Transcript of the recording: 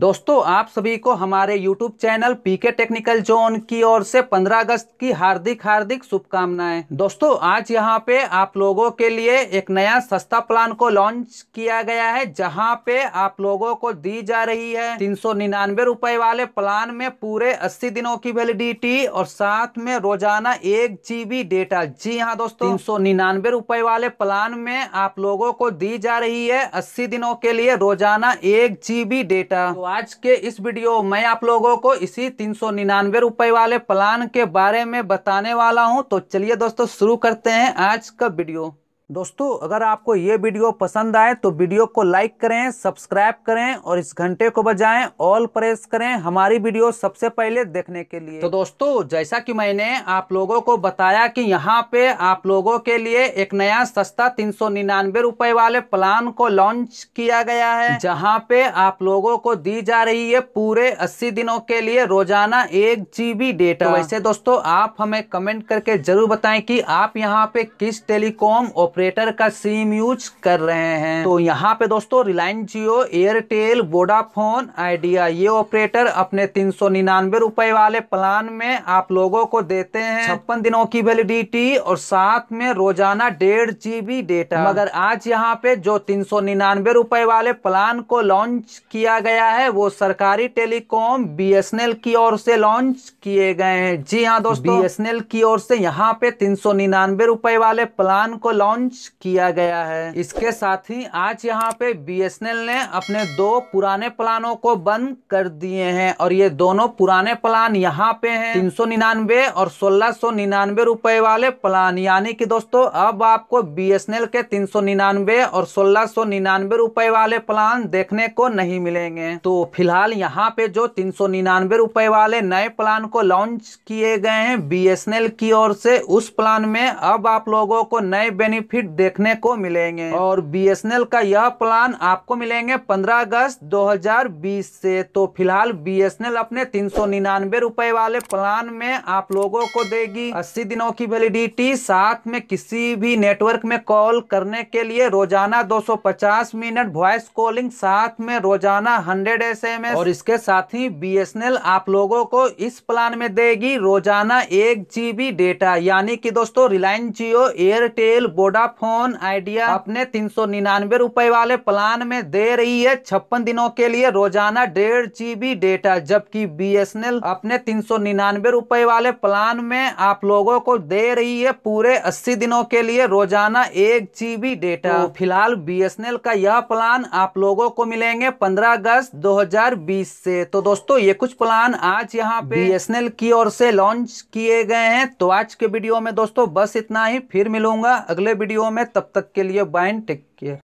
दोस्तों आप सभी को हमारे YouTube channel PK technical zone की ओर से 15 अगस्त की हार्दिक हार्दिक शुभकामनाएं दोस्तों आज यहां पे आप लोगों के लिए एक नया सस्ता प्लान को लॉन्च किया गया है जहां पे आप लोगों को दी जा रही है तीन सौ निन्यानवे रुपए वाले प्लान में पूरे 80 दिनों की वैलिडिटी और साथ में रोजाना एक जीबी डेटा जी हाँ दोस्तों तीन सौ निन्यानवे रुपए वाले प्लान में आप लोगों को दी जा रही है अस्सी दिनों के लिए रोजाना एक जीबी डेटा तो आज के इस वीडियो मैं आप लोगों को इसी तीन सौ निन्यानवे रुपये वाले प्लान के बारे में बताने वाला हूं तो चलिए दोस्तों शुरू करते हैं आज का वीडियो दोस्तों अगर आपको ये वीडियो पसंद आए तो वीडियो को लाइक करें सब्सक्राइब करें और इस घंटे को बजाएं ऑल प्रेस करें हमारी वीडियो सबसे पहले देखने के लिए तो दोस्तों जैसा कि मैंने आप लोगों को बताया कि यहाँ पे आप लोगों के लिए एक नया सस्ता तीन सौ निन्यानवे रुपए वाले प्लान को लॉन्च किया गया है जहाँ पे आप लोगों को दी जा रही है पूरे अस्सी दिनों के लिए रोजाना एक जीबी डेटा तो वैसे दोस्तों आप हमें कमेंट करके जरूर बताए की आप यहाँ पे किस टेलीकॉम ऑपरेटर का सिम यूज कर रहे हैं तो यहाँ पे दोस्तों Reliance Jio Airtel Vodafone Idea ये ऑपरेटर अपने तीन सौ निन्यानवे रूपए वाले प्लान में आप लोगों को देते हैं छप्पन दिनों की वैलिडिटी और साथ में रोजाना डेढ़ जीबी डेटा मगर आज यहाँ पे जो तीन सौ निन्यानवे रुपए वाले प्लान को लॉन्च किया गया है वो सरकारी टेलीकॉम एल की ओर से लॉन्च किए गए हैं जी हाँ दोस्तों बीएसएनएल की ओर से यहाँ पे तीन सौ निन्यानवे रुपए वाले प्लान को लॉन्च लॉन्च किया गया है इसके साथ ही आज यहाँ पे बीएसएनएल ने अपने दो पुराने प्लानों को बंद कर दिए हैं और ये दोनों पुराने प्लान यहाँ पे हैं तीन सौ निन्यानवे और सोलह सौ निन्यानवे रुपए वाले प्लान यानी कि दोस्तों अब आपको बीएसएनएल के तीन सौ निन्यानवे और सोलह सौ निन्यानवे रुपए वाले प्लान देखने को नहीं मिलेंगे तो फिलहाल यहाँ पे जो तीन सौ निन्यानवे रुपए वाले नए प्लान को लॉन्च किए गए हैं बी की ओर से उस प्लान में अब आप लोगों को नए बेनिफिट बेनिफिट देखने को मिलेंगे और बीएसएनएल का यह प्लान आपको मिलेंगे 15 अगस्त 2020 से तो फिलहाल बीएसएनएल अपने तीन सौ निन्यानवे रुपए वाले प्लान में आप लोगों को देगी 80 दिनों की वैलिडिटी साथ में किसी भी नेटवर्क में कॉल करने के लिए रोजाना 250 मिनट वॉइस कॉलिंग साथ में रोजाना 100 एस और इसके साथ ही बी आप लोगों को इस प्लान में देगी रोजाना एक जीबी डेटा यानी कि दोस्तों रिलायंस जियो एयरटेल बोडा वोडाफोन आइडिया अपने तीन सौ निन्यानवे रुपए वाले प्लान में दे रही है छप्पन दिनों के लिए रोजाना डेढ़ जीबी डेटा जबकि बीएसएनएल अपने तीन सौ निन्यानवे रुपए वाले प्लान में आप लोगों को दे रही है पूरे अस्सी दिनों के लिए रोजाना एक जीबी डेटा तो फिलहाल बीएसएनएल का यह प्लान आप लोगों को मिलेंगे पंद्रह अगस्त बीस से तो दोस्तों ये कुछ प्लान आज यहाँ पे एल की ओर से लॉन्च किए गए हैं तो आज के वीडियो में दोस्तों बस इतना ही फिर मिलूंगा अगले वीडियो वीडियो में तब तक के लिए बाय टेक केयर